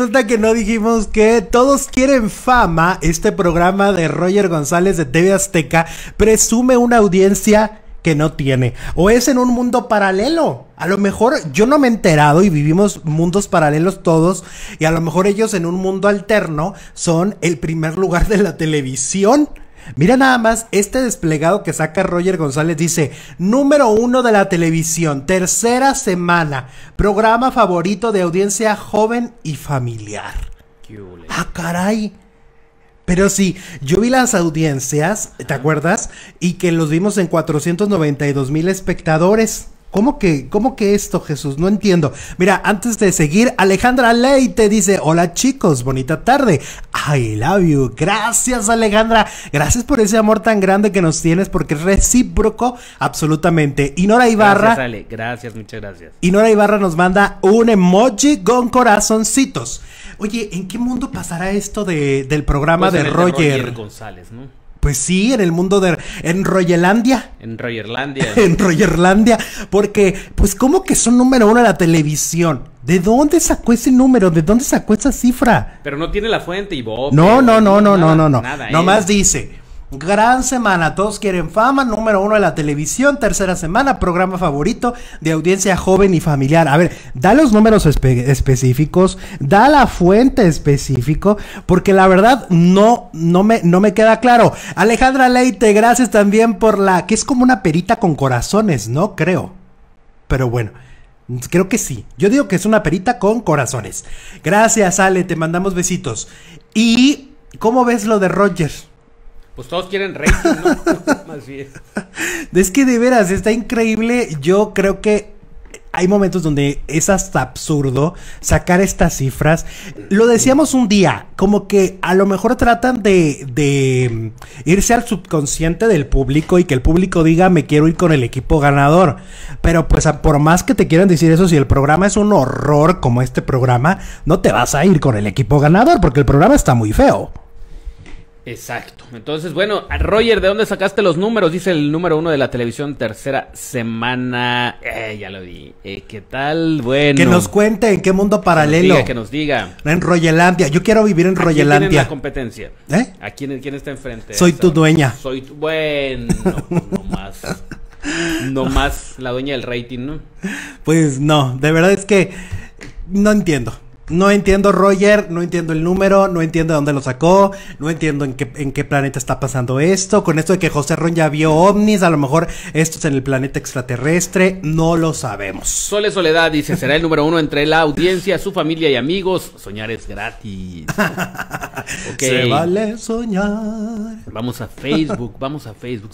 Resulta que no dijimos que todos quieren fama. Este programa de Roger González de TV Azteca presume una audiencia que no tiene. O es en un mundo paralelo. A lo mejor yo no me he enterado y vivimos mundos paralelos todos. Y a lo mejor ellos en un mundo alterno son el primer lugar de la televisión. Mira nada más este desplegado que saca Roger González. Dice, número uno de la televisión, tercera semana, programa favorito de audiencia joven y familiar. Ah, caray. Pero sí, yo vi las audiencias, ¿te acuerdas? Y que los vimos en 492 mil espectadores. ¿Cómo que, ¿Cómo que esto, Jesús? No entiendo. Mira, antes de seguir, Alejandra Ley te dice, hola chicos, bonita tarde. I love you. Gracias, Alejandra. Gracias por ese amor tan grande que nos tienes porque es recíproco absolutamente. Y Nora Ibarra... Gracias, Gracias, muchas gracias. Y Nora Ibarra nos manda un emoji con corazoncitos. Oye, ¿en qué mundo pasará esto de, del programa de, Roger? Roger González, ¿no? Pues sí, en el mundo de... En Royerlandia. En Royerlandia. en Royerlandia. Porque, pues, ¿cómo que son número uno en la televisión? ¿De dónde sacó ese número? ¿De dónde sacó esa cifra? Pero no tiene la fuente y Bob. No, no, no, no, no, no, no. Nada, no, nada, ¿eh? dice... Gran semana, todos quieren fama, número uno de la televisión, tercera semana, programa favorito de audiencia joven y familiar. A ver, da los números específicos, da la fuente específico, porque la verdad no, no, me, no me queda claro. Alejandra Leite, gracias también por la, que es como una perita con corazones, ¿no? Creo. Pero bueno. Creo que sí. Yo digo que es una perita con corazones. Gracias, Ale. Te mandamos besitos. ¿Y cómo ves lo de Roger? Pues todos quieren rating, ¿no? Es que de veras, está increíble. Yo creo que hay momentos donde es hasta absurdo sacar estas cifras. Lo decíamos un día, como que a lo mejor tratan de, mm, irse al subconsciente del público y que el público diga me quiero ir con el equipo ganador. Pero pues por más que te quieran decir eso, si el programa es un horror como este programa, no te vas a ir con el equipo ganador porque el programa está muy feo. Exacto. Entonces, bueno, Roger, ¿de dónde sacaste los números? Dice el número uno de la televisión tercera semana. Eh, ya lo vi. Eh, ¿Qué tal? Bueno. Que nos cuente en qué mundo paralelo. Que nos diga. En Royelandia. Yo quiero vivir en Royelandia. ¿Quién la competencia? ¿Eh? ¿A quién, quién está enfrente? Soy tu dueña. Soy tu... Bueno, no más. No más la dueña del rating, ¿no? Pues no, de verdad es que no entiendo. No entiendo Roger, no entiendo el número, no entiendo de dónde lo sacó, no entiendo en qué, en qué planeta está pasando esto. Con esto de que José Ron ya vio ovnis, a lo mejor esto es en el planeta extraterrestre, no lo sabemos. Sole Soledad dice, será el número uno entre la audiencia, su familia y amigos. Soñar es gratis. Se vale soñar. Vamos a Facebook, vamos a Facebook.